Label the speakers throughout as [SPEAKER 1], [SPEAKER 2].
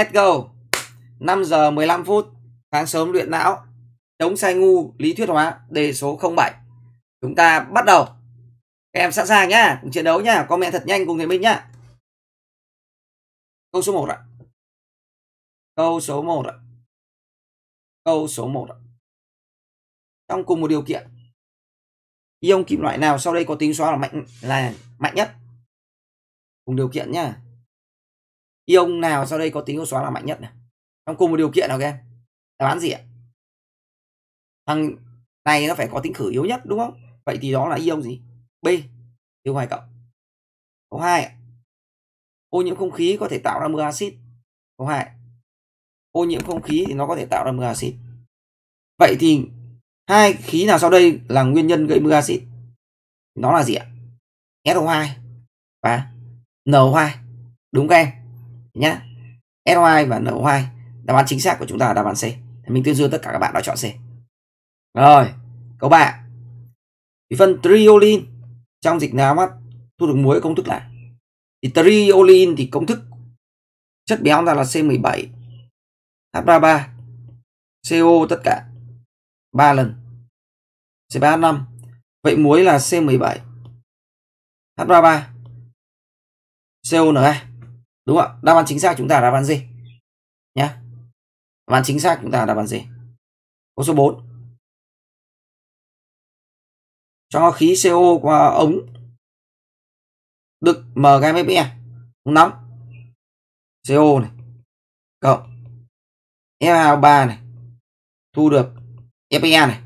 [SPEAKER 1] Let's go. 5 giờ 15 phút, sáng sớm luyện não, chống sai ngu, lý thuyết hóa, đề số 07. Chúng ta bắt đầu. Các em sẵn sàng nhá, cùng chiến đấu nhá, comment thật nhanh cùng thầy Minh nhá. Câu số 1 ạ.
[SPEAKER 2] Câu số 1 ạ. Câu số 1 ạ.
[SPEAKER 1] Trong cùng một điều kiện, ion kim loại nào sau đây có tính xóa là mạnh là mạnh nhất? Cùng điều kiện nhá ion nào sau đây có tính hô xóa là mạnh nhất này trong cùng một điều kiện nào các em đáp án gì ạ thằng này nó phải có tính khử yếu nhất đúng không vậy thì đó là ion gì b ion hai cộng câu hai ô nhiễm không khí có thể tạo ra mưa axit câu hai ô nhiễm không khí thì nó có thể tạo ra mưa axit vậy thì hai khí nào sau đây là nguyên nhân gây mưa axit nó là gì ạ SO2 và NO2 đúng các em nhá SY và NY đáp án chính xác của chúng ta là đáp án C thì mình tuyên dương tất cả các bạn đã chọn C rồi câu 3 thì phân triolin trong dịch nám mắt thu được muối công thức là thì triolin thì công thức chất béo ra là C17 H33 CO tất cả 3 lần
[SPEAKER 2] C3H5 Vậy muối là C17 H33 co 2 đúng không ạ đáp án chính xác chúng ta đáp án gì nhá đáp án chính xác chúng ta đáp án gì câu số 4 cho khí CO qua ống được MGME ống nóng CO này cộng o 3 này thu được FPA e này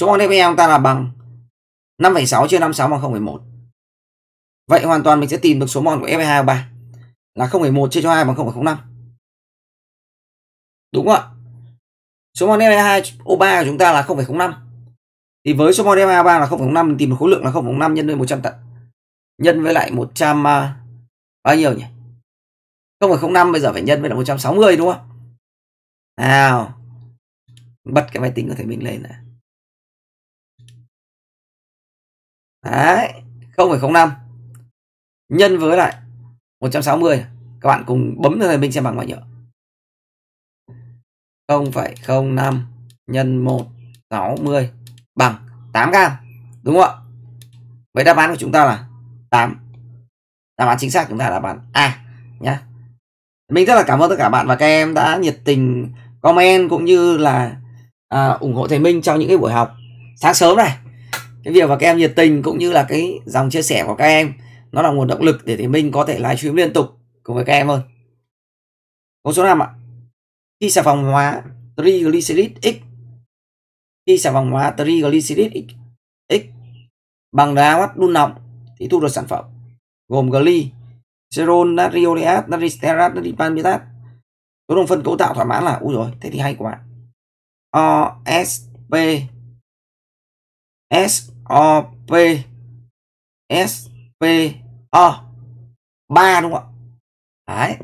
[SPEAKER 1] số mol FPA e chúng ta là bằng 5,6 chia 56 bằng 0,1 vậy hoàn toàn mình sẽ tìm được số mol của 2 e o 3 là 0,1 chia cho 2 bằng 0,05. Đúng không ạ? Số mol Fe2 O3 của chúng ta là 0,05. Thì với số mol Fe3 là 0,05 mình tìm được khối lượng là 0,05 nhân với 100 tận. Nhân với lại 100 uh, à, bao nhiêu nhỉ? 0,05 bây giờ phải nhân với lại 160 đúng không? Nào. Bật cái máy tính của thầy mình lên này.
[SPEAKER 2] Đấy, 0,05
[SPEAKER 1] nhân với lại 160 các bạn cùng bấm vào mình xem bằng bao nhiêu 0,05 nhân 1 60 bằng 8 gam đúng không ạ vậy đáp án của chúng ta là 8 đáp án chính xác chúng ta là đáp án A nhé mình rất là cảm ơn tất cả bạn và các em đã nhiệt tình comment cũng như là à, ủng hộ thầy Minh trong những cái buổi học sáng sớm này cái việc mà các em nhiệt tình cũng như là cái dòng chia sẻ của các em nó là nguồn động lực để thì mình có thể livestream liên tục cùng với các em hơn câu số 5 ạ khi sản phẩm hóa triglycerid x khi sản phẩm hóa triglycerid x, x bằng đá mắt đun nóng thì thu được sản phẩm gồm gly serol natrioliat natri palmitat. số đồng phân cấu tạo thỏa mãn là u rồi thế thì hay quá
[SPEAKER 2] P S P
[SPEAKER 1] ờ ba đúng không ạ đấy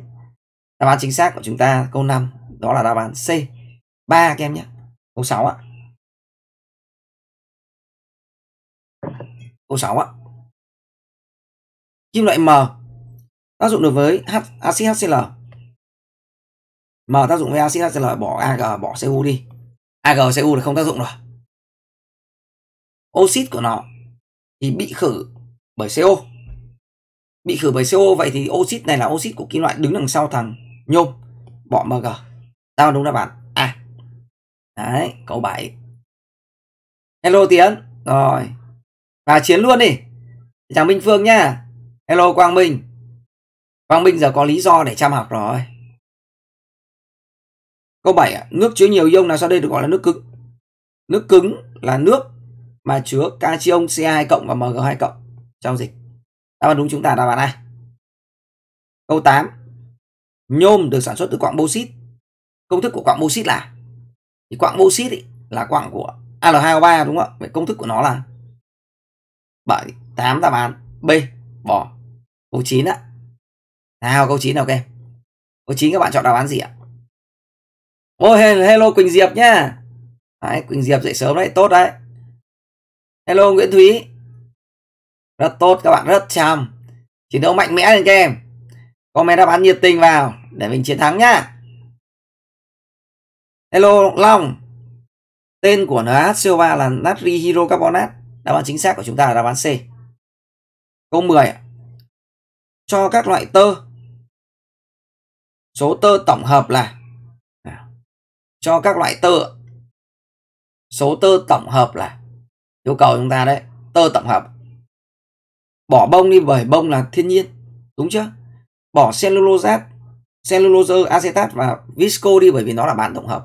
[SPEAKER 1] đáp án chính xác của chúng ta câu 5 đó là đáp án C 3 các em nhé câu 6 ạ câu 6 ạ kim loại M tác dụng được với H, axit HCl M tác dụng với axit HCl bỏ Ag bỏ Cu đi Ag Cu là không tác dụng rồi oxit của nó thì bị khử bởi CO bị khử bởi CO vậy thì oxit này là oxit của kim loại đứng đằng sau thằng nhôm bỏ MG tao đúng đáp án À, đấy câu 7 hello Tiến rồi và chiến luôn đi chàng Minh Phương nha hello Quang Minh Quang Minh giờ có lý do để chăm học rồi câu 7 à? nước chứa nhiều ion nào sau đây được gọi là nước cứng nước cứng là nước mà chứa cation Ca2 cộng và Mg2 cộng trong dịch Đáp án đúng chúng ta đáp án này. Câu 8. Nhôm được sản xuất từ quặng bauxit. Công thức của quặng bauxit là thì quặng bauxit là quặng của Al2O3 đúng không ạ? Vậy công thức của nó là bởi 8 đáp án B bỏ câu 9 ạ. Nào câu 9 nào okay. em. Câu 9 các bạn chọn đáp án gì ạ? Ôi oh, hello Quỳnh Diệp nhá. Đấy, Quỳnh Diệp dậy sớm đấy, tốt đấy. Hello Nguyễn Thúy rất tốt các bạn rất chăm chiến đấu mạnh mẽ lên các em comment đáp án nhiệt tình vào để mình chiến thắng nhá hello long tên của NaHCO3 là natri hydro carbonat đáp án chính xác của chúng ta là đáp án C câu 10 cho các loại tơ số tơ tổng
[SPEAKER 2] hợp là cho các loại tơ số tơ
[SPEAKER 1] tổng hợp là yêu cầu chúng ta đấy tơ tổng hợp bỏ bông đi bởi bông là thiên nhiên đúng chưa bỏ cellulosat cellulose acetat và visco đi bởi vì nó là bạn tổng hợp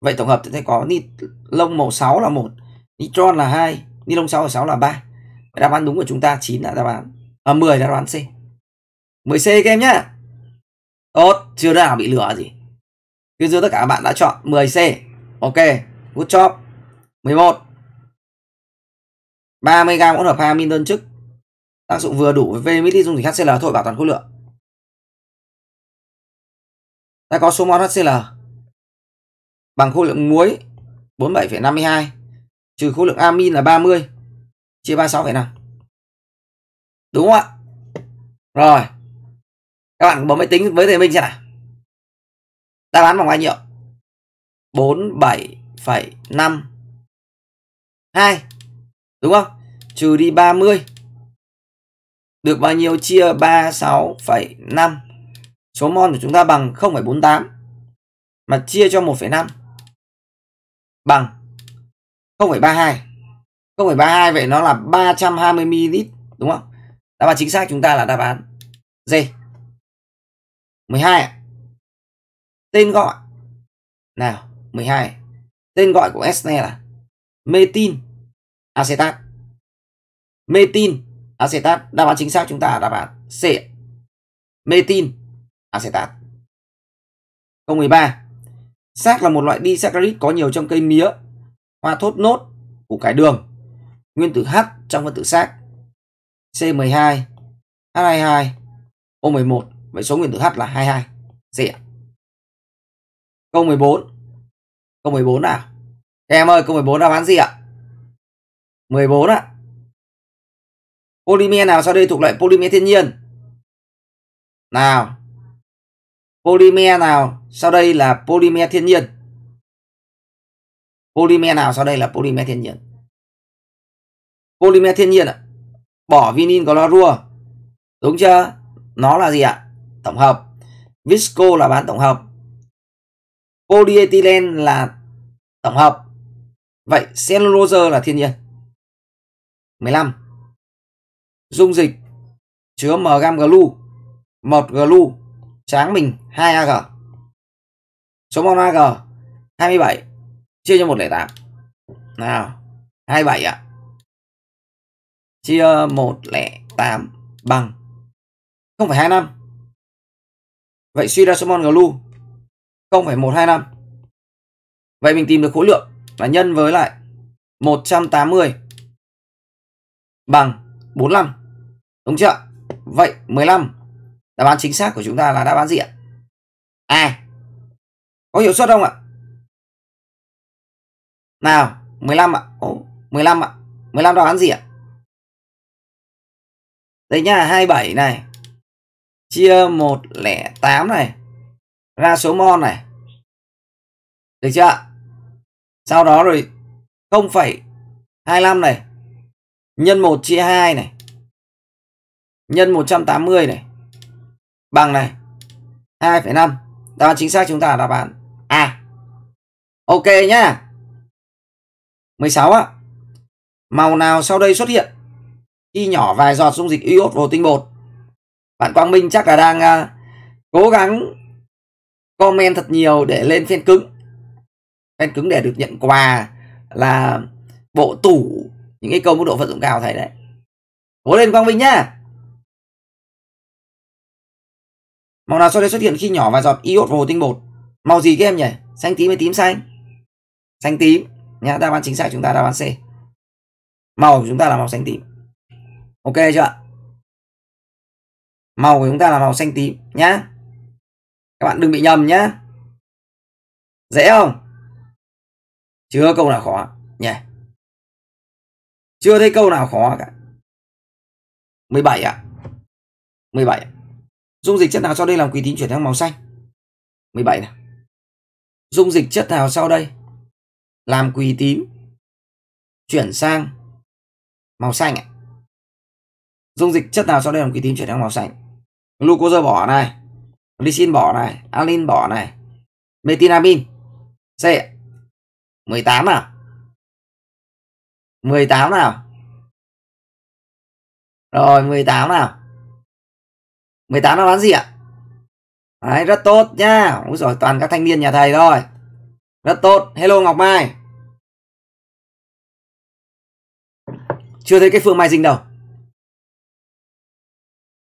[SPEAKER 1] vậy tổng hợp thì sẽ có ni lông màu 6 là một nitron là hai ni lông 6 và 6 là ba đáp án đúng của chúng ta 9 là đáp án à, 10 là đáp án C 10 C các em nhá tốt chưa nào bị lửa gì cứ dương tất cả các bạn đã chọn 10C. Ok, good job. 11. 30g hỗn hợp amin đơn chức tác dụng vừa
[SPEAKER 2] đủ với VMX dung dịch HCl thôi bảo toàn khối lượng ta
[SPEAKER 1] có số mol HCl bằng khối lượng muối 47,52 trừ khối lượng amin là 30 chia 36,5 đúng
[SPEAKER 2] không ạ rồi các bạn bấm máy tính với thầy Minh xem nào ta bán bằng bao nhiêu
[SPEAKER 1] 47,5 2 đúng không trừ đi 30 được bao nhiêu chia 36,5 số mol của chúng ta bằng 0,48 mà chia cho 1,5 bằng 0,32 0,32 vậy nó là 320 ml đúng không đáp án chính xác chúng ta là đáp án D 12 tên gọi nào 12 tên gọi của SNE là metin acetat metin acetat. Đáp án chính xác chúng ta là đáp án C. Metin acetat. Câu 13. Xác là một loại disaccharide có nhiều trong cây mía, hoa thốt nốt, củ cải đường. Nguyên tử H trong phân tử xác C12, H22, O11. Vậy số nguyên tử H là 22. Dễ. Dạ. Câu 14. Câu 14 nào? Các em ơi, câu 14 đáp án gì
[SPEAKER 2] ạ? 14 ạ. Polymer nào sau đây thuộc loại polymer thiên nhiên? Nào. Polymer nào
[SPEAKER 1] sau đây là polymer thiên nhiên? Polymer nào sau đây là polymer thiên nhiên? Polymer thiên nhiên ạ. Bỏ vinil clorua. Đúng chưa? Nó là gì ạ? Tổng hợp. Visco là bán tổng hợp. Polyethylene là tổng hợp. Vậy cellulose là thiên nhiên. 15 dung dịch chứa m gam glu, 1 glu, tráng mình 2 AG. Số mol AG 27 chia cho 108.
[SPEAKER 2] Nào, 27 ạ. À. Chia 108 bằng 0,25. Vậy suy ra số mol glu 0,125. Vậy mình tìm được khối lượng là nhân với lại
[SPEAKER 1] 180 bằng 45. Đúng chưa? Vậy 15. Đáp án chính xác của chúng ta là đáp án gì ạ? A.
[SPEAKER 2] Có hiệu suất không ạ? Nào, 15 ạ. Ồ, 15 ạ. 15 đáp án gì ạ? Đây nhá, 27 này. Chia 108 này. Ra số mol này. Được chưa Sau đó rồi
[SPEAKER 1] 0,25 này nhân 1 chia 2 này nhân 180 này bằng này 2,5 đáp án chính xác chúng ta là đáp án A ok nhá 16 á màu nào sau đây xuất hiện khi nhỏ vài giọt dung dịch iốt vào tinh bột bạn Quang Minh chắc là đang uh, cố gắng comment thật nhiều để lên fan cứng fan cứng để được nhận quà là bộ tủ những cái câu mức độ vận dụng cao thầy đấy cố lên quang vinh nhá
[SPEAKER 2] màu nào sau đây xuất hiện khi nhỏ vài giọt iốt vào hồ tinh bột
[SPEAKER 1] màu gì các em nhỉ xanh tím hay tím xanh xanh tím nhá đáp án chính xác chúng ta đáp án c màu của chúng ta là màu xanh tím ok chưa
[SPEAKER 2] màu của chúng ta là màu xanh tím nhá các bạn đừng bị nhầm nhá dễ không chưa câu nào khó nhỉ yeah. Chưa thấy câu nào khó cả. 17 ạ. À? 17 ạ. À? Dung dịch chất nào sau đây làm quý tín chuyển sang màu xanh? 17 này. Dung dịch chất nào sau đây làm quỳ tím
[SPEAKER 1] chuyển sang màu xanh ạ? À? Dung dịch chất nào sau đây làm quỳ tím chuyển sang màu xanh? Glucose bỏ này, lysin bỏ này, alin bỏ này, methinamin. C 18 nào?
[SPEAKER 2] 18 nào rồi 18 nào 18 nó bán gì ạ Đấy, rất tốt nhá Úi rồi toàn các thanh niên nhà thầy thôi Rất tốt Hello Ngọc Mai Chưa thấy cái phương mai dinh đâu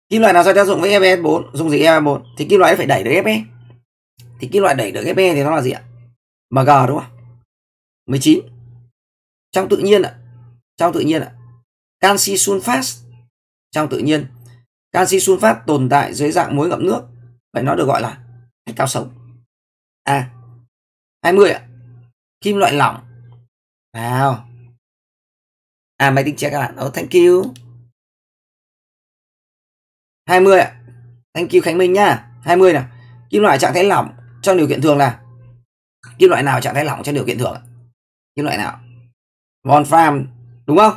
[SPEAKER 1] Kim loại nào do tác dụng với FE4 Dùng gì FE4 Thì kim loại phải đẩy được FE Thì kim loại đẩy được FE thì nó là gì ạ MG đúng không 19 Trong tự nhiên ạ trong tự nhiên ạ. Canxi sunfat trong tự nhiên. Canxi sunfat tồn tại dưới dạng muối ngậm nước. Vậy nó được gọi là thạch cao sống. À, 20 ạ. Kim loại lỏng. nào
[SPEAKER 2] À máy tính trẻ các bạn. Oh, thank you.
[SPEAKER 1] 20 ạ. Thank you Khánh Minh nhá. 20 nào. Kim loại trạng thái lỏng trong điều kiện thường là kim loại nào trạng thái lỏng trong điều kiện thường? Kim loại nào? Wolfram đúng không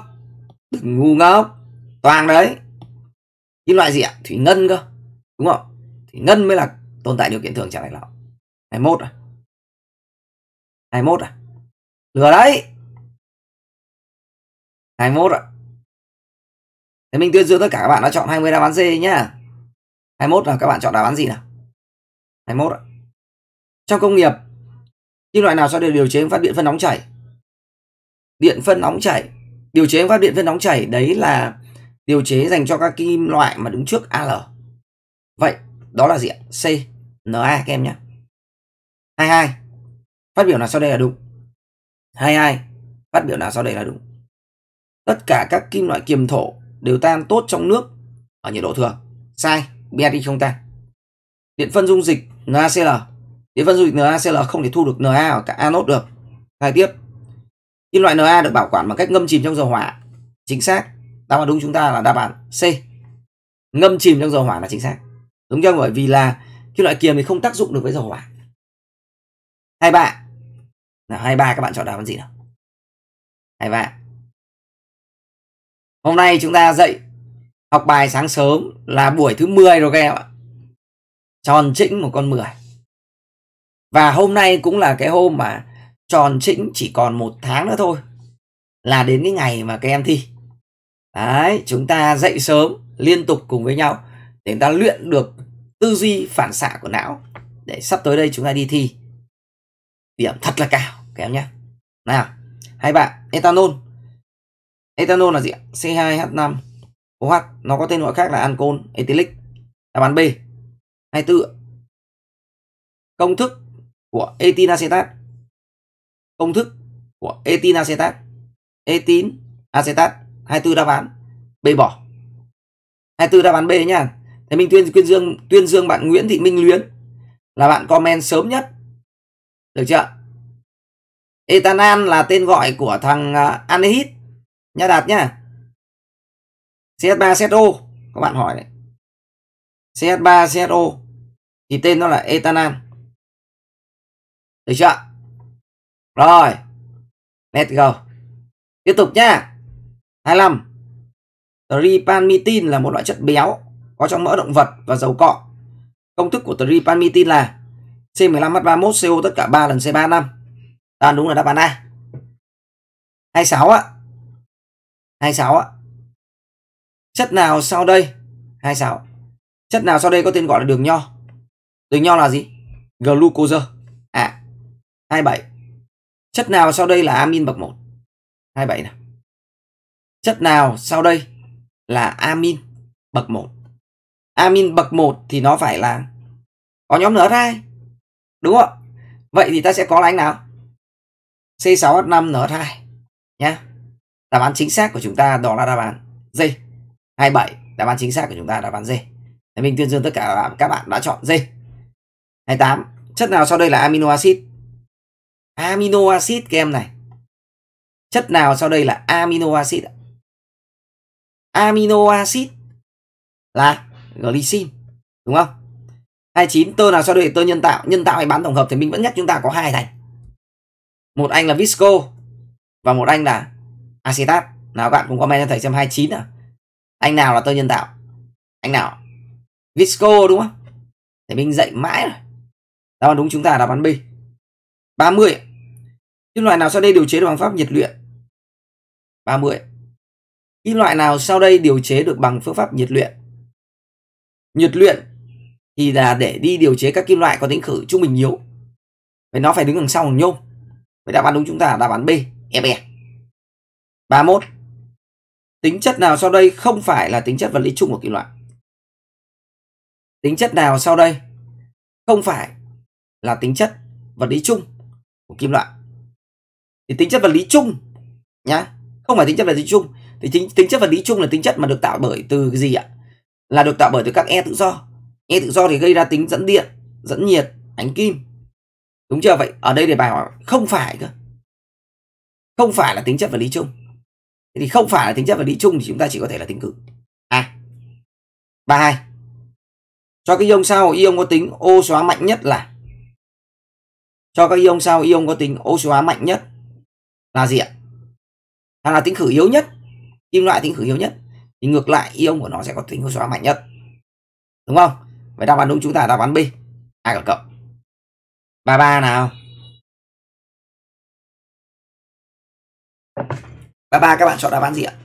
[SPEAKER 1] đừng ngu ngốc toàn đấy những loại gì ạ thủy ngân cơ đúng không thủy ngân mới là tồn tại điều kiện thường trả lại lão
[SPEAKER 2] 21 à 21 à lừa đấy 21 ạ à. thế mình tuyên dương tất cả các bạn đã chọn 20 đáp án C nhá 21 là các bạn chọn đáp án gì nào 21 ạ à.
[SPEAKER 1] trong công nghiệp kim loại nào sau được điều chế phát điện phân nóng chảy điện phân nóng chảy điều chế các điện phân nóng chảy đấy là điều chế dành cho các kim loại mà đứng trước Al vậy đó là gì ạ C Na các em nhé 22 phát biểu nào sau đây là đúng 22 phát biểu nào sau đây là đúng tất cả các kim loại kiềm thổ đều tan tốt trong nước ở nhiệt độ thường sai BRI không tan điện phân dung dịch NaCl điện phân dung dịch NaCl không thể thu được Na ở cả anode được sai tiếp Kim loại Na được bảo quản bằng cách ngâm chìm trong dầu hỏa. Chính xác. Đáp án đúng chúng ta là đáp án C. Ngâm chìm trong dầu hỏa là chính xác. Đúng chưa? Bởi vì là kim loại kiềm thì không tác dụng được với dầu hỏa. Hai 23. Nào ba các bạn chọn đáp án gì nào?
[SPEAKER 2] Hai 23. Hôm nay chúng ta dạy học bài sáng
[SPEAKER 1] sớm là buổi thứ 10 rồi các em ạ. Tròn chỉnh một con 10. Và hôm nay cũng là cái hôm mà tròn trĩnh chỉ còn một tháng nữa thôi là đến cái ngày mà các em thi đấy chúng ta dậy sớm liên tục cùng với nhau để chúng ta luyện được tư duy phản xạ của não để sắp tới đây chúng ta đi thi điểm thật là cao các em nhé nào hai bạn ethanol ethanol là gì C2H5 OH nó có tên gọi khác là ancol ethylic đáp án B 24 công thức của etin etinacetat công thức của etin acetat etin acetat 24 đáp án B bỏ 24 đáp án B nha Thế Minh Tuyên tuyên Dương tuyên dương bạn Nguyễn Thị Minh Luyến là bạn comment sớm nhất được chưa Etanan là tên gọi của thằng
[SPEAKER 2] à, anhydride nha Đạt nhá CH3CHO các bạn hỏi đấy CH3CHO thì tên nó là etanan được chưa rồi. Let's go.
[SPEAKER 1] Tiếp tục nhá. 25. Tripanmitin là một loại chất béo có trong mỡ động vật và dầu cọ. Công thức của tripanmitin là C15H31CO tất cả 3 lần C35. Đáp đúng là đáp án A. 26 ạ. 26 ạ. Chất nào sau đây? 26. Chất nào sau đây có tên gọi là đường nho? Đường nho là gì? Glucose. À. 27. Chất nào sau đây là amin bậc 1? 27 nào. Chất nào sau đây là amin bậc 1? Amin bậc 1 thì nó phải là có nhóm NH2. Đúng không? Vậy thì ta sẽ có là anh nào? C6H5NH2 nhá. Đáp án chính xác của chúng ta đó là đáp án D. 27, đáp án chính xác của chúng ta là đáp án D. Thế mình tuyên dương tất cả các bạn đã chọn D. 28, chất nào sau đây là amino acid? amino acid các em này chất nào sau đây là amino acid amino acid là glycine đúng không 29 tơ nào sau đây tơ nhân tạo nhân tạo hay bán tổng hợp thì mình vẫn nhắc chúng ta có hai thành một anh là visco và một anh là acetat nào các bạn cũng comment cho thầy xem 29 à anh nào là tơ nhân tạo anh nào visco đúng không để mình dạy mãi rồi đáp án đúng chúng ta là đáp án B 30. Kim loại nào sau đây điều chế được bằng pháp nhiệt luyện? 30. Kim loại nào sau đây điều chế được bằng phương pháp nhiệt luyện? Nhiệt luyện thì là để đi điều chế các kim loại có tính khử trung bình yếu. Vậy nó phải đứng đằng sau bằng nhôm. Vậy đáp án đúng chúng ta là đáp án B, E Fe. 31. Tính chất nào sau đây không phải là tính chất vật lý chung của kim loại?
[SPEAKER 2] Tính chất nào sau đây không phải là tính
[SPEAKER 1] chất vật lý chung của kim loại thì tính chất vật lý chung nhá không phải tính chất vật lý chung thì tính tính chất vật lý chung là tính chất mà được tạo bởi từ cái gì ạ là được tạo bởi từ các e tự do e tự do thì gây ra tính dẫn điện dẫn nhiệt ánh kim đúng chưa vậy ở đây để bài hỏi không phải cơ không phải là tính chất vật lý chung thì không phải là tính chất vật lý chung thì chúng ta chỉ có thể là tính cử à và hai cho cái ion sau ion có tính ô xóa mạnh nhất là cho các ion sao ion có tính oxy hóa mạnh nhất là gì ạ? hay là tính khử yếu nhất, kim loại tính khử yếu nhất thì ngược lại ion của nó sẽ có tính oxy hóa mạnh nhất. Đúng không? Vậy đáp án đúng chúng ta đáp án B. Ai cả cộng.
[SPEAKER 2] Ba ba nào. Ba ba các bạn chọn đáp án gì ạ?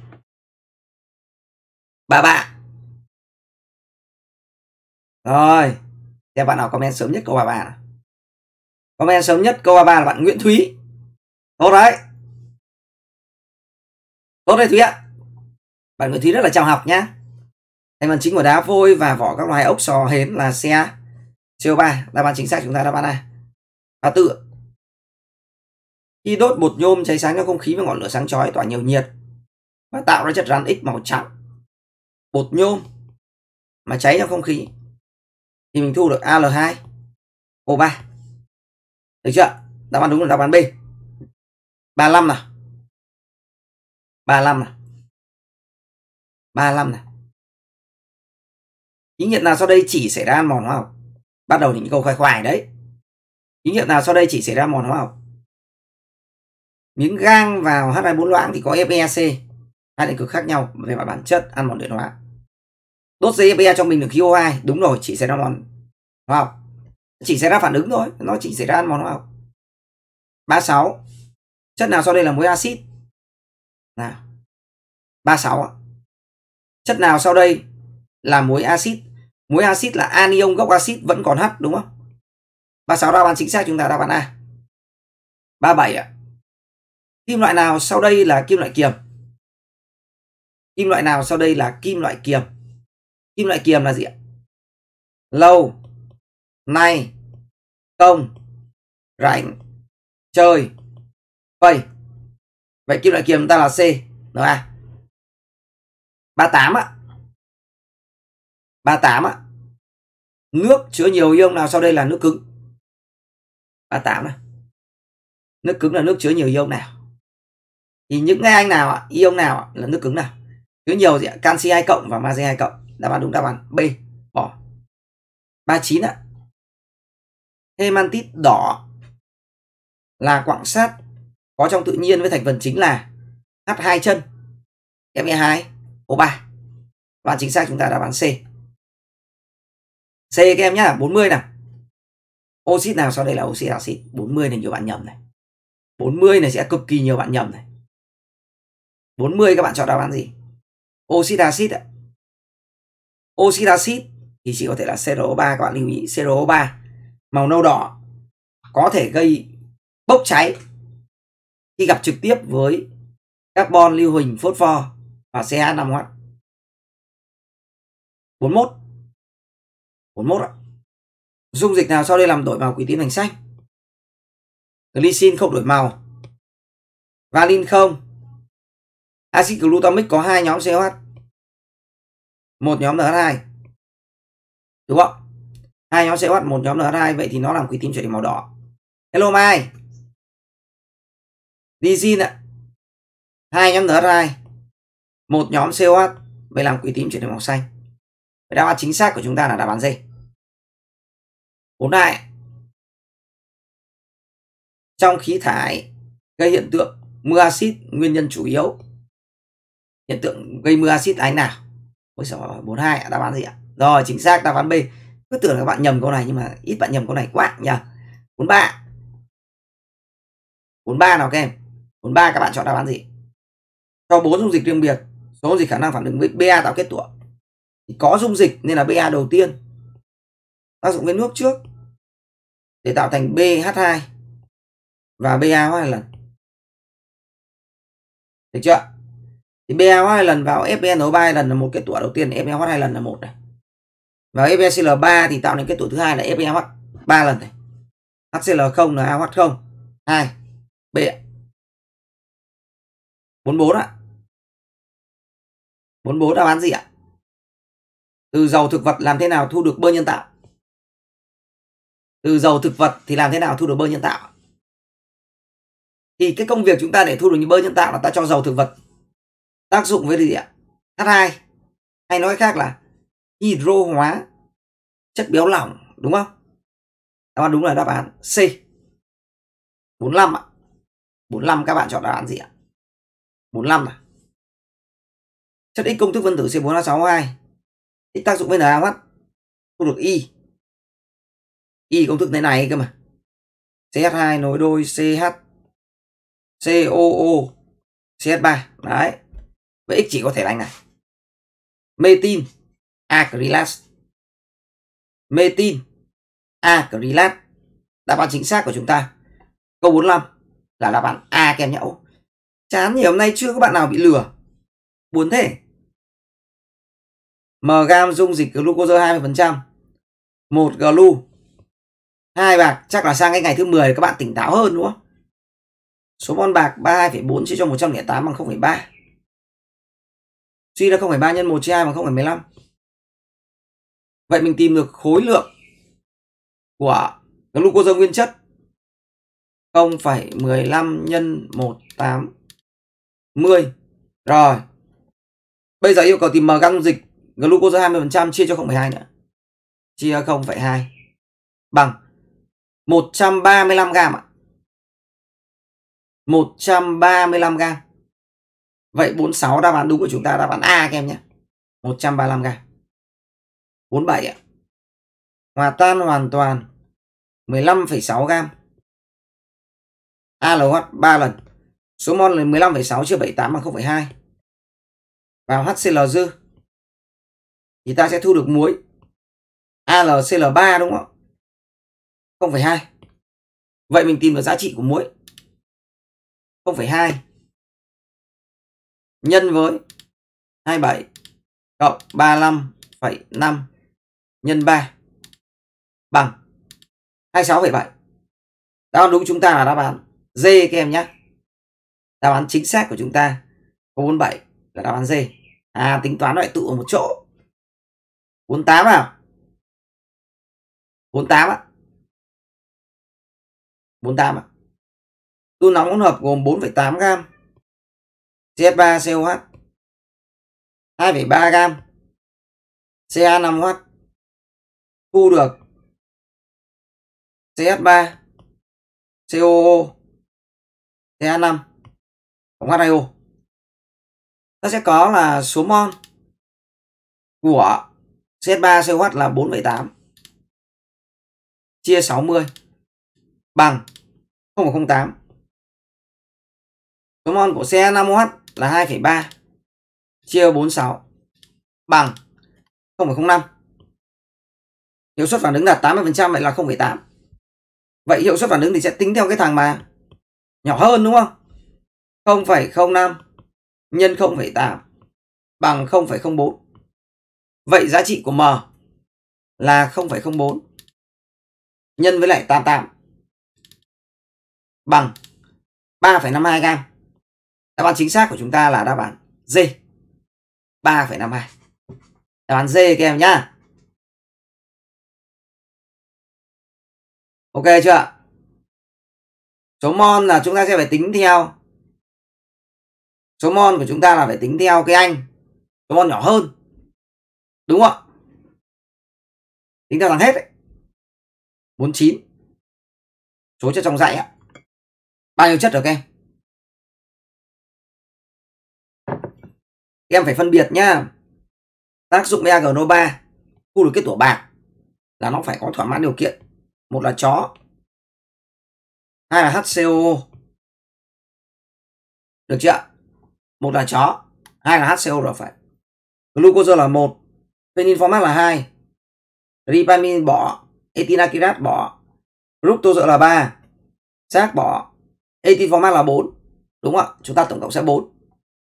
[SPEAKER 2] Ba ba. Rồi. các bạn nào comment sớm nhất câu ba ba nào comment sớm nhất câu 33 là bạn Nguyễn Thúy tốt đấy
[SPEAKER 1] tốt đấy Thúy ạ bạn Nguyễn Thúy rất là chào học nhá thành phần chính của đá vôi và vỏ các loài ốc sò hến là xe CO3 đáp án chính xác chúng ta đáp án A và tự khi đốt bột nhôm cháy sáng trong không khí với ngọn lửa sáng
[SPEAKER 2] chói tỏa nhiều nhiệt và tạo ra chất rắn ít màu trắng bột nhôm mà cháy trong không khí thì mình thu được Al2 O3 được chưa đáp án đúng là đáp án b 35 nào 35 nào 35 nào
[SPEAKER 1] Ý nghiệm nào sau đây chỉ xảy ra ăn mòn hóa học? Bắt đầu những câu khoai khoai đấy. Ý nghiệm nào sau đây chỉ xảy ra mòn hóa học? Miếng gang vào H24 loãng thì có FeC hai điện cực khác nhau về mặt bản chất ăn mòn điện hóa. Đốt giấy Fe trong bình được o 2 đúng rồi, chỉ xảy ra mòn hóa học chỉ xảy ra phản ứng thôi nó chỉ xảy ra ăn mòn hóa học 36 chất nào sau đây là muối axit
[SPEAKER 2] nào 36 chất nào sau đây là
[SPEAKER 1] muối axit muối axit là anion gốc axit vẫn còn H đúng không 36 đáp án chính xác chúng ta đáp án A 37 ạ kim loại nào sau đây là
[SPEAKER 2] kim loại kiềm kim loại nào sau đây là kim loại kiềm kim loại kiềm là gì ạ lâu Nay, công, rảnh, chơi, vây. Vậy kim loại kiềm ta là C, đúng không? À? ba tám ạ. ba tám ạ. Nước chứa nhiều ion nào sau đây là nước cứng?
[SPEAKER 1] ba tám này. Nước cứng là nước chứa nhiều ion nào? Thì những cái anh nào ạ, ion nào ạ, là nước cứng nào? Chứa nhiều gì ạ? Canxi hai cộng và magie hai cộng. Đáp án đúng đáp án B. Bỏ. ba chín ạ. Hematit đỏ là quặng sắt có trong tự nhiên với thành phần chính là H2 chân, Fe2, O3. Và chính xác chúng ta đã bán C.
[SPEAKER 2] C các em nhá, 40 nào. Oxit nào sau đây là oxit axit, 40 này nhiều bạn nhầm này. 40 này sẽ cực kỳ nhiều bạn nhầm này.
[SPEAKER 1] 40 các bạn chọn đáp án gì? Oxit axit ạ. Oxit axit thì chỉ có thể là CRO3 các bạn lưu ý CRO3 màu nâu đỏ có thể gây bốc cháy khi gặp trực tiếp với
[SPEAKER 2] carbon lưu huỳnh phốt pho và CH5H. 41 41 ạ. Dung dịch nào sau đây làm đổi màu quỷ tím thành xanh? Glycine không đổi màu. Valin không. Axit glutamic có hai nhóm COH. Một nhóm NH2. Đúng không? hai nhóm COH một nhóm NH2 vậy thì nó làm quý tím chuyển thành màu đỏ hello Mai đi xin ạ hai nhóm NH2 một nhóm COH vậy làm quý tím chuyển thành màu xanh vậy đáp án chính xác của chúng ta là đáp án gì? bốn lại
[SPEAKER 1] trong khí thải gây hiện tượng mưa axit nguyên nhân chủ yếu hiện tượng gây mưa axit là anh nào ôi sáu 42 đáp án gì ạ rồi chính xác đáp án B cứ tưởng là các bạn nhầm câu này nhưng mà ít bạn nhầm câu này quá nhỉ 43 43 nào các em 43 các bạn chọn đáp án gì cho bốn dung dịch riêng biệt số dung dịch khả năng phản ứng với Ba tạo kết tủa thì có dung dịch nên là Ba đầu tiên tác dụng với nước trước để tạo thành
[SPEAKER 2] BH2 và Ba hai lần
[SPEAKER 1] được chưa thì Ba hai lần vào FeNO3 lần là một kết tủa đầu tiên FeNO2 hai lần là một này và FeCl3 thì tạo nên cái tổ thứ hai là FeH 3 lần này
[SPEAKER 2] HCl0 là AH0 2 B 44 ạ 44 đáp án gì ạ
[SPEAKER 1] từ dầu thực vật làm thế nào thu được bơ nhân tạo từ dầu thực vật thì làm thế nào thu được bơ nhân tạo thì cái công việc chúng ta để thu được những bơ nhân tạo là ta cho dầu thực vật tác dụng với gì ạ H2 hay nói khác là hydro hóa chất béo lỏng đúng không đáp án đúng là đáp án C
[SPEAKER 2] 45 ạ 45 các bạn chọn đáp án gì ạ 45 à chất x công thức phân tử C4H62 x tác dụng với NaOH thu được y y công thức thế này cơ mà
[SPEAKER 1] CH2 nối đôi CH COO CH3 đấy vậy x chỉ có thể là anh này metin acrylat metin acrylat đáp án chính xác của chúng ta câu 45 là đáp án A kèm nhẫu chán nhỉ hôm nay chưa có bạn nào bị lừa buồn thế m gam dung dịch glucose 20% một glu hai bạc chắc là sang cái ngày thứ 10 các bạn tỉnh táo hơn đúng không số mol bạc 32,4 chia cho 108 bằng 0,3 suy ra 0,3 nhân 1 chia 2 bằng 0,15
[SPEAKER 2] Vậy mình tìm được khối lượng của glucose nguyên chất
[SPEAKER 1] 0,15 nhân 18 10. Rồi. Bây giờ yêu cầu tìm m dung dịch glucose 20% chia cho 0,2 nữa. Chia 0,2 bằng
[SPEAKER 2] 135 gram ạ. 135 gram.
[SPEAKER 1] Vậy 46 đáp án đúng của chúng ta đáp án A các em nhé. 135 gram. 47 ạ. Hòa tan hoàn toàn 15,6
[SPEAKER 2] gam. ALH 3 lần. Số mol là 15,6 chia 78 bằng 0,2. Vào HCl dư. Thì ta sẽ thu được muối AlCl3 đúng không? 0,2. Vậy mình tìm được giá trị của muối. 0,2 nhân với 27 cộng 35,5 nhân 3 bằng 26,7.
[SPEAKER 1] Đáp án đúng chúng ta là đáp án D các em nhé. Đáp án chính xác của chúng ta có 47 là đáp án D. À tính toán loại tụ ở một chỗ.
[SPEAKER 2] 48 nào? 48 ạ. 48 ạ. Tu nóng hỗn hợp gồm 4,8 gam CH3COH 2,3 gam CA5H thu được CH3 COO CH5 cộng H2O ta sẽ có là số mol của CH3COH là 4,8 chia 60 bằng 0,08 số mol của CH5OH
[SPEAKER 1] là 2,3 chia 46 bằng 0,05 hiệu suất phản ứng là 80% vậy là 0,8 vậy hiệu suất phản ứng thì sẽ tính theo cái thằng mà nhỏ hơn đúng không 0,05 nhân 0,8 bằng 0,04 vậy giá trị của
[SPEAKER 2] m là 0,04 nhân với lại 88 bằng 3,52 gam đáp án chính xác của chúng ta là đáp án D 3,52 đáp án D các em nhá ok chưa ạ số mon là chúng ta sẽ phải tính theo số mon của chúng ta là phải tính theo cái anh số mon nhỏ hơn đúng không ạ tính theo thằng hết đấy 49 số chất trong dạy, ạ bao nhiêu chất được em
[SPEAKER 1] em phải phân biệt nhá tác dụng EGN3 thu được cái tủa bạc là nó phải có thỏa mãn điều kiện một là chó
[SPEAKER 2] hai là HCO được chưa
[SPEAKER 1] một là chó hai là HCO rồi phải glucose là một phenyl format là hai ribamin bỏ etinakirat bỏ fructose là ba xác bỏ etin format là bốn, đúng không ạ chúng ta tổng cộng sẽ bốn,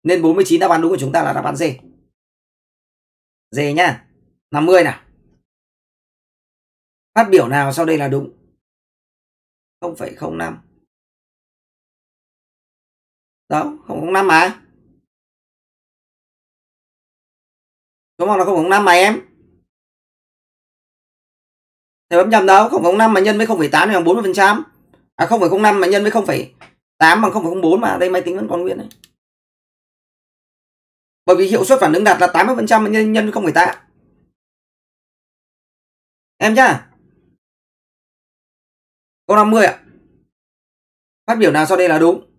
[SPEAKER 1] nên 49 đáp án đúng của chúng ta là đáp án D D nhá
[SPEAKER 2] 50 nào Phát biểu nào sau đây là đúng? 0,05 Đó, 0,05 mà Số 1 là 0,05 mà em
[SPEAKER 1] Thầy bấm nhầm đâu, 0,05 mà nhân với 0,8 bằng 40% À 0,05 mà nhân với 0,8 bằng 0,04 mà Đây máy tính vẫn còn nguyên này Bởi vì hiệu suất phản ứng đạt là 80% nhân nhân 0,8
[SPEAKER 2] Em nhá Câu 50 ạ. Phát biểu nào sau đây là đúng?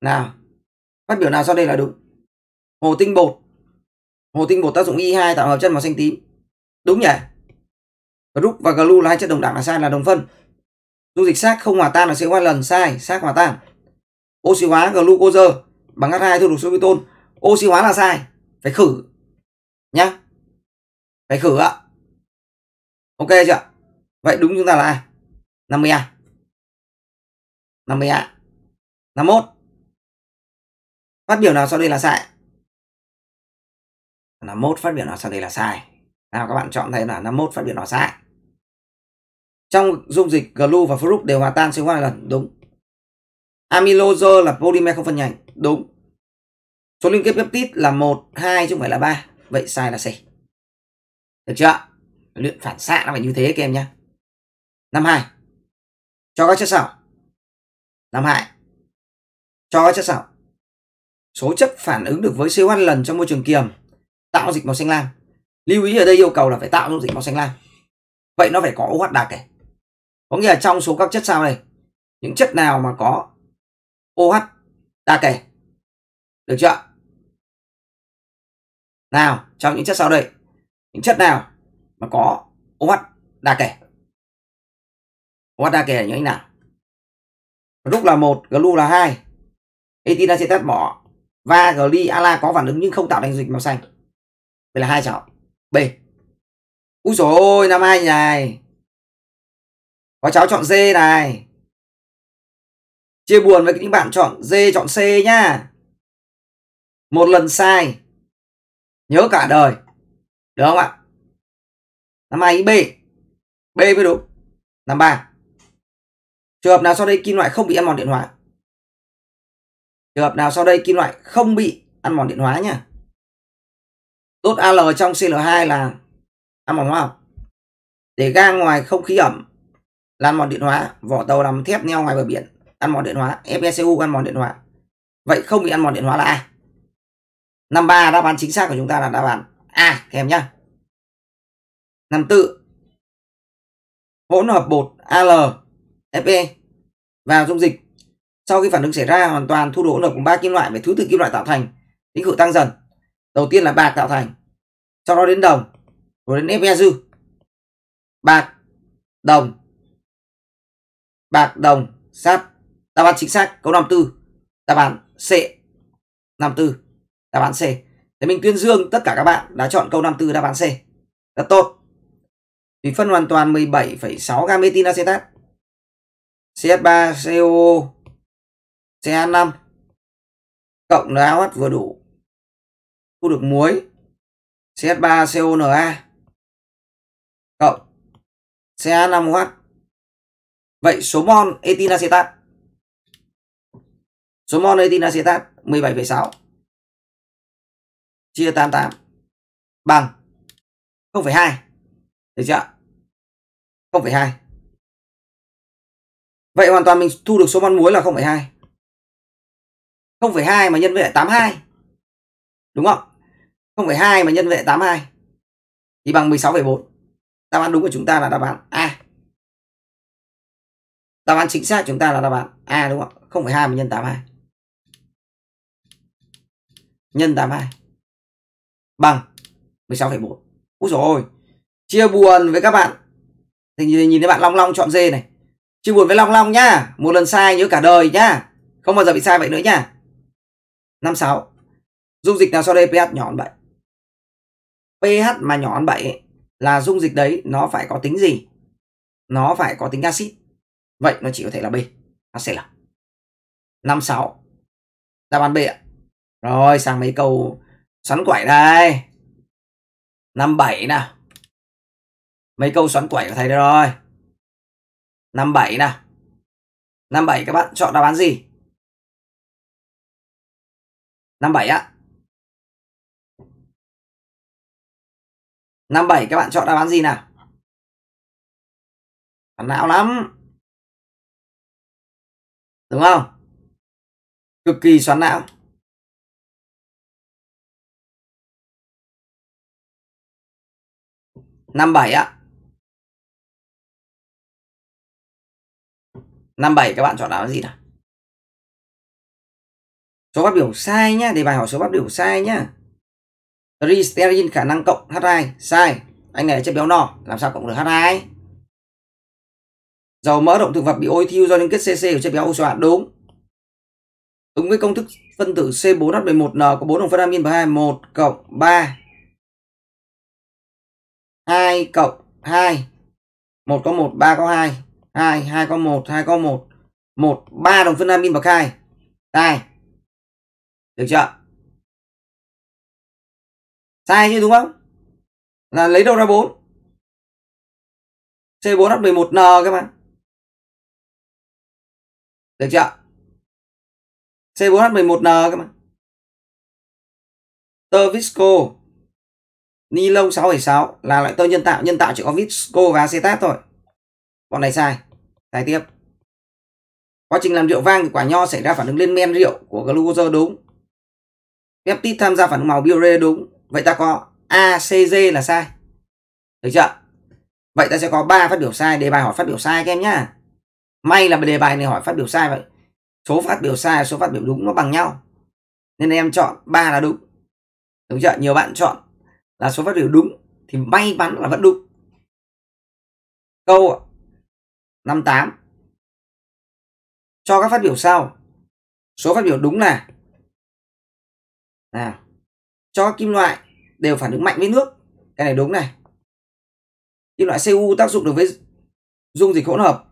[SPEAKER 2] Nào.
[SPEAKER 1] Phát biểu nào sau đây là đúng? Hồ tinh bột. Hồ tinh bột tác dụng Y2 tạo hợp chất màu xanh tím. Đúng nhỉ? Group và glu là hai chất đồng đẳng là sai là đồng phân. Dung dịch xác không hòa tan là sẽ 2 lần sai, xác hòa tan. Oxy hóa glucose bằng H2 thu được số keton. Oxy hóa là sai, phải khử. Nhá. Phải khử ạ. Ok chưa? Vậy đúng chúng ta là ai?
[SPEAKER 2] 50 A 50 A 51 Phát biểu nào sau đây là sai 51 phát biểu nào sau đây là
[SPEAKER 1] sai nào các bạn chọn thấy là 51 phát biểu nào sai trong dung dịch glu và fructose đều hòa tan siêu hai lần đúng amylose là polymer không phân nhánh đúng số liên kết peptide là 1, 2 chứ không phải là 3 vậy sai là C được chưa luyện phản xạ nó phải như thế các em nhé 52
[SPEAKER 2] cho các chất xảo làm hại cho các chất xảo
[SPEAKER 1] số chất phản ứng được với CO2 lần trong môi trường kiềm tạo dịch màu xanh lam lưu ý ở đây yêu cầu là phải tạo dung dịch màu xanh lam vậy nó phải có OH đặc này có nghĩa là trong số các chất sau này những chất nào mà có OH đặc này
[SPEAKER 2] được chưa nào trong những chất sau đây những chất nào mà có OH đặc này
[SPEAKER 1] Wada kể như thế nào Rúc là một Glu là hai Etina sẽ test Và Gli Ala có phản ứng nhưng không tạo thành dịch màu xanh Vậy là hai chọn B Úi dồi ôi năm hai này Có cháu
[SPEAKER 2] chọn D này Chia buồn với những bạn chọn D chọn C nhá Một lần sai Nhớ cả đời Được không ạ Năm hai B B mới đúng Năm ba Trường hợp nào sau đây kim loại không bị ăn mòn điện hóa? Trường hợp nào sau
[SPEAKER 1] đây kim loại không bị ăn mòn điện hóa nhá. tốt Al trong Cl2 là ăn mòn hóa học. Để ga ngoài không khí ẩm là ăn mòn điện hóa, vỏ tàu làm thép neo ngoài bờ biển ăn mòn điện hóa, FeCu ăn mòn điện hóa. Vậy không bị ăn mòn điện hóa là A. Năm ba đáp án chính xác của chúng ta là đáp án A các em nhá.
[SPEAKER 2] Năm 4 hỗn hợp bột Al
[SPEAKER 1] Fe vào dung dịch. Sau khi phản ứng xảy ra, hoàn toàn thu được hỗn hợp cùng ba kim loại về thứ tự kim loại tạo thành, tính cự tăng dần. Đầu tiên là bạc tạo thành, sau đó đến đồng, rồi đến Fe dư. Bạc, đồng, bạc, đồng, sắt. Đáp án chính xác câu 54, đáp án C. 54, đáp án C. Thế mình tuyên dương tất cả các bạn đã chọn câu 54 đáp án C. Rất tốt. Thủy phân hoàn toàn 17,6 gam metin acetat CH3 COO CH5
[SPEAKER 2] cộng NaOH vừa đủ thu được muối CH3 CONa cộng CH5OH Vậy số mol etin acetat số mol etin acetat 17,6 chia 88 bằng 0,2 được chưa 0,2 Vậy hoàn toàn mình thu được số mol muối là 0,2. 0,2 mà nhân với lại 82. Đúng không? 0,2 mà nhân với lại 82 thì bằng 16,4. Đáp án đúng của chúng ta là đáp án A. Đáp án chính xác chúng ta là đáp án A đúng không? 0,2 mà nhân 82.
[SPEAKER 1] Nhân 82 bằng 16,4. Úi dồi ôi. Chia buồn với các bạn. Thì nhìn thấy bạn Long Long chọn D này. Chia buồn với Long Long nhá. Một lần sai nhớ cả đời nhá. Không bao giờ bị sai vậy nữa nhá. 56. Dung dịch nào sau đây pH nhỏ hơn 7? pH mà nhỏ hơn 7 là dung dịch đấy nó phải có tính gì? Nó phải có tính axit. Vậy nó chỉ có thể là B. Nó sẽ là 56. Đáp án B ạ. Rồi sang mấy câu xoắn quẩy đây. 57 nào. Mấy câu xoắn quẩy của thầy đây rồi.
[SPEAKER 2] 57 nào. 57 các bạn chọn đáp án gì? 57 ạ. 57 các bạn chọn đáp án gì nào? Bạn não lắm. Đúng không? Cực kỳ xoắn não. năm bảy ạ 57 các bạn chọn đáp án gì nào? Số phát
[SPEAKER 1] biểu sai nhá, đề bài hỏi số phát biểu sai nhá. Tristerin khả năng cộng H2 sai. Anh này chất béo no, làm sao cộng được H2? Dầu mỡ động thực vật bị ôi thiêu do liên kết CC của chất béo oxoa đúng. Ứng với công thức phân tử C4H11N có 4 đồng phân amin và 2 1 cộng 3 2 cộng 2 1 có 1 3 có 2 2, 2 có 1, 2 có 1, 1, 3 đồng phân amin bậc 2. Sai.
[SPEAKER 2] Được chưa? Sai chứ đúng không? Là lấy đâu ra 4? C4H11N các bạn. Được chưa? C4H11N các bạn. Tơ visco ni lông
[SPEAKER 1] 6,6 là loại tơ nhân tạo, nhân tạo chỉ có visco và acetat thôi bọn này sai sai tiếp quá trình làm rượu vang thì quả nho xảy ra phản ứng lên men rượu của glucose đúng peptide tham gia phản ứng màu biore đúng vậy ta có acg là sai được chưa vậy ta sẽ có 3 phát biểu sai đề bài hỏi phát biểu sai các em nhá may là đề bài này hỏi phát biểu sai vậy số phát biểu sai số phát biểu đúng nó bằng nhau nên em chọn 3 là đúng đúng chưa nhiều bạn chọn là số phát biểu đúng
[SPEAKER 2] thì may mắn là vẫn đúng câu 58. Cho các phát biểu sau. Số phát biểu đúng là nào. Cho kim loại đều phản ứng mạnh với nước. Cái này
[SPEAKER 1] đúng này. Kim loại Cu tác dụng được với dung dịch hỗn hợp.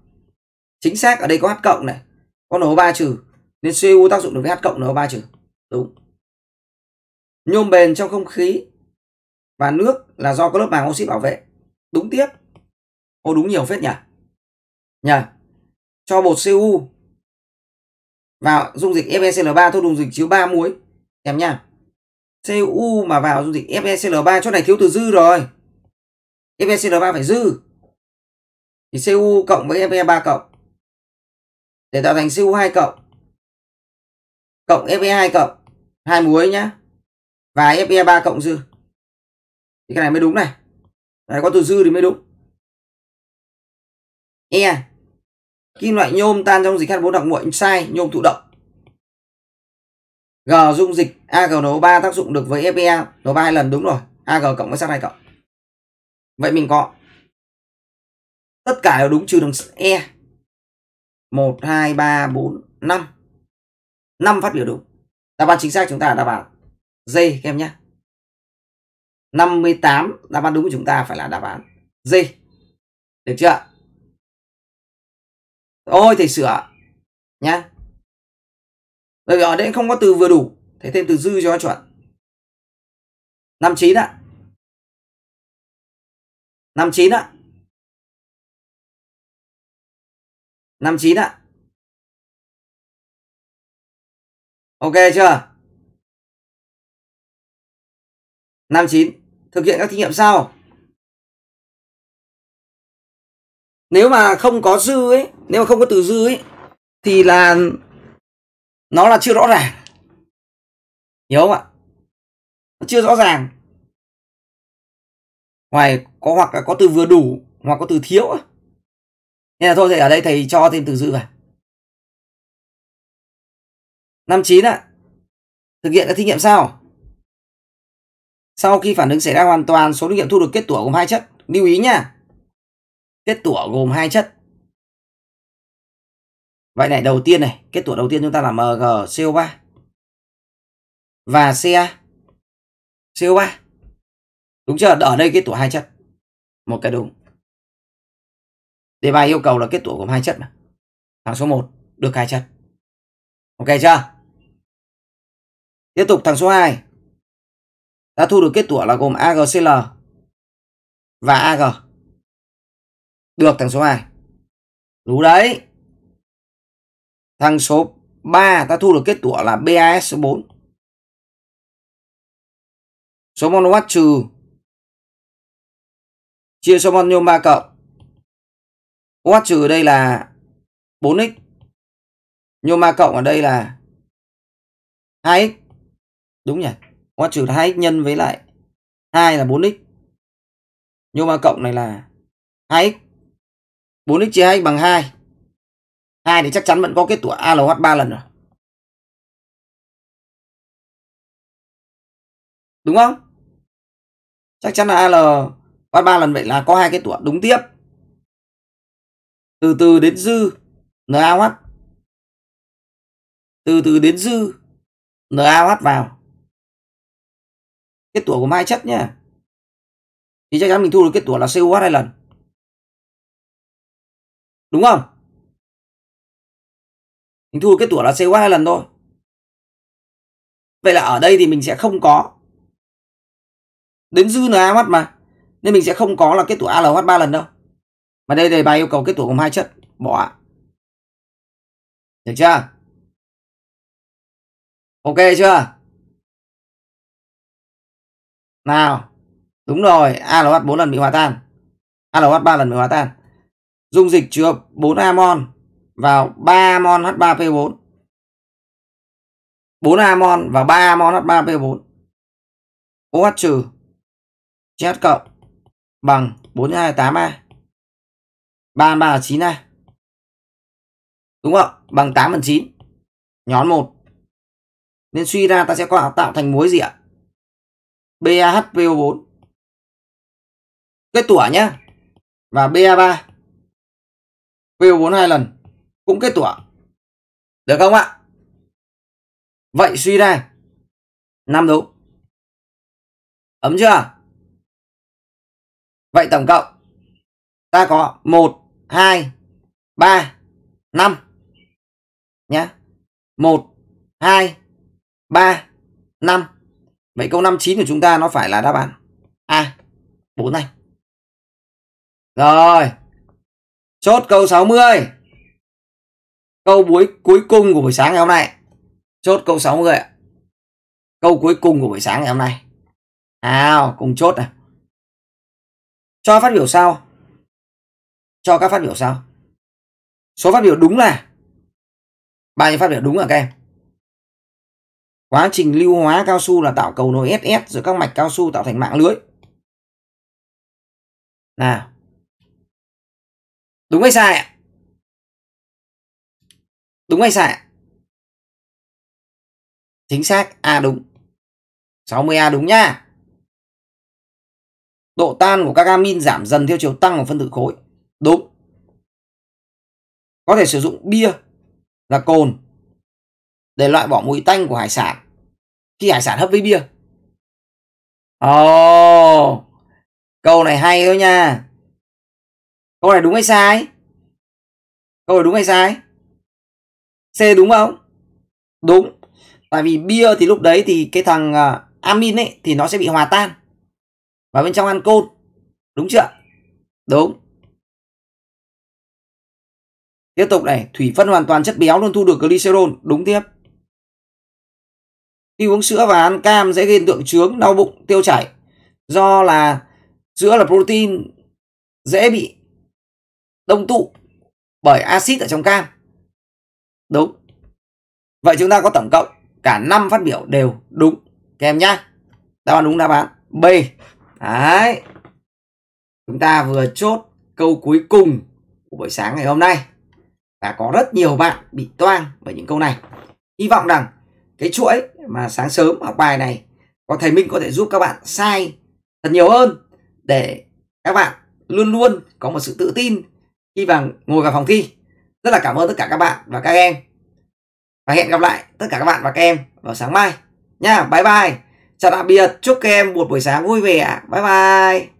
[SPEAKER 1] Chính xác ở đây có H cộng này, có NO3 trừ nên Cu tác dụng được với H cộng NO3 trừ. Đúng. Nhôm bền trong không khí và nước là do có lớp màng oxit bảo vệ. Đúng tiếp. Ô đúng nhiều phết nhỉ? nhờ cho bột cu vào dung dịch FeCl3 thôi dung dịch chứa 3 muối em nha cu mà vào dung dịch FeCl3 chỗ này thiếu từ dư rồi FeCl3 phải dư thì cu cộng với Fe3 cộng
[SPEAKER 2] để tạo thành cu2 cộng cộng Fe2 cộng hai muối nhá và Fe3 cộng dư thì cái này mới đúng này đấy có từ dư thì mới đúng E
[SPEAKER 1] Kim loại nhôm tan trong dịch H4 đặc nguội sai, nhôm thụ động. G dung dịch AgNO3 tác dụng được với FeA NO3 hai lần đúng rồi, Ag cộng với sắt 2 cộng. Vậy mình có tất cả đều đúng trừ đường E.
[SPEAKER 2] 1 2 3 4 5. 5 phát biểu đúng. Đáp án chính xác chúng ta đáp án D các em nhé. 58 đáp án đúng của chúng ta phải là đáp án D. Được chưa ạ? Ôi thầy sửa nhá. Bởi vì ở đây không có từ vừa đủ, thầy thêm từ dư cho nó chuẩn. 59 ạ. 59 ạ. 59 ạ. Ok chưa? 59. Thực hiện các thí nghiệm sau. nếu mà không có dư ấy nếu mà không có từ dư ấy thì là nó là chưa rõ ràng hiểu không ạ chưa rõ ràng ngoài có hoặc là có từ vừa đủ hoặc có từ thiếu ấy. nên là thôi thì ở đây thầy cho thêm từ dư vào năm chín ạ
[SPEAKER 1] thực hiện các thí nghiệm sau sau khi phản ứng xảy ra hoàn toàn số thí nghiệm thu được kết tủa gồm hai chất lưu ý nha Kết tủa gồm hai chất. Vậy này, đầu tiên này, kết tủa đầu tiên chúng ta là MgCO3
[SPEAKER 2] và caco 3 Đúng chưa? Ở đây kết tủa hai chất. Một cái đúng. Đề bài yêu cầu là kết tủa gồm hai chất mà. Thằng số 1 được hai chất. Ok chưa? Tiếp tục thằng số 2. đã thu được kết tủa là gồm AgCl và Ag. Được thằng số 2. Đúng đấy. Thằng số 3 ta thu được kết tủa là BAS số 4. Số mon watt trừ chia số mon nhôm 3 cộng. Watt trừ ở đây là 4x. Nhôm 3 cộng ở đây là 2x.
[SPEAKER 1] Đúng nhỉ? Watt trừ 2x nhân với lại 2 là 4x. Nhôm 3 cộng này là 2x 4x chia 2 bằng 2.
[SPEAKER 2] 2 thì chắc chắn vẫn có kết tủa ALH 3 lần rồi. Đúng không? Chắc chắn là ALH 3 lần vậy là có hai kết tủa đúng tiếp. Từ từ đến dư NaOH. Từ từ đến dư NaOH vào. Kết tủa của mai chất nhá. Thì chắc chắn mình thu được kết tủa là COH hai lần. Đúng không? Mình thua cái tủa là CO2 hai lần thôi.
[SPEAKER 1] Vậy là ở đây thì mình sẽ không có đến dư NaOH mà. Nên mình sẽ không có là cái tủa ALH 3 lần đâu. Mà đây đề bài yêu cầu cái tủa gồm hai chất, bỏ.
[SPEAKER 2] Được chưa? Ok chưa? Nào. Đúng rồi, ALH
[SPEAKER 1] 4 lần bị hòa tan. ALH 3 lần bị hòa tan dung dịch chứa 4 amon vào 3 amon H3P4 4 amon
[SPEAKER 2] và 3 amon H3P4 OH trừ CH cộng bằng 428A 3 3 là 9A đúng không bằng 8 phần 9 nhón 1 nên suy ra ta sẽ có tạo thành muối gì ạ BaHPO4 kết tủa nhá và BA3 PO hai lần cũng kết tủa. Được không ạ? Vậy suy ra năm đúng. Ấm chưa? Vậy tổng cộng ta có 1 2 3
[SPEAKER 1] 5 nhá. 1 2 3 5. Vậy câu 59 của chúng ta nó phải là đáp án A. 4 này. Rồi. Chốt câu 60.
[SPEAKER 2] Câu cuối cuối cùng của buổi sáng ngày hôm nay. Chốt câu 60 ạ. Câu cuối cùng của buổi sáng ngày hôm nay. Nào, cùng chốt này. Cho phát biểu sau. Cho các phát biểu sau. Số
[SPEAKER 1] phát biểu đúng là bao nhiêu phát biểu đúng là các em? Quá trình lưu hóa cao su là tạo cầu nối SS giữa các mạch cao su tạo thành mạng lưới.
[SPEAKER 2] Nào, đúng hay sai ạ đúng hay sai ạ chính xác a à, đúng 60A đúng nhá độ
[SPEAKER 1] tan của các amin giảm dần theo chiều tăng của phân tử khối đúng có thể sử dụng bia là cồn để loại bỏ mùi tanh của hải sản khi hải sản hấp với bia ồ oh,
[SPEAKER 2] câu này hay thôi nha câu này đúng hay sai câu này
[SPEAKER 1] đúng hay sai c đúng không đúng tại vì bia thì lúc đấy thì cái thằng uh, amin ấy thì nó sẽ bị hòa tan vào bên trong ancol
[SPEAKER 2] đúng chưa đúng tiếp
[SPEAKER 1] tục này thủy phân hoàn toàn chất béo luôn thu được glycerol đúng tiếp khi uống sữa và ăn cam dễ gây hiện tượng trướng đau bụng tiêu chảy do là sữa là protein dễ bị đông tụ bởi axit ở trong cam. Đúng. Vậy chúng ta có tổng cộng cả 5 phát biểu đều đúng. Các em nhá. Đáp án đúng đáp án B. Đấy. Chúng ta vừa chốt câu cuối cùng của buổi sáng ngày hôm nay. Và có rất nhiều bạn bị toang bởi những câu này. Hy vọng rằng cái chuỗi mà sáng sớm học bài này có thầy Minh có thể giúp các bạn sai thật nhiều hơn để các bạn luôn luôn có một sự tự tin khi vào ngồi vào phòng thi rất là cảm ơn tất cả các bạn và các em và hẹn gặp lại tất cả các bạn và các em vào sáng mai nha bye bye chào tạm biệt chúc các em một buổi sáng vui vẻ bye bye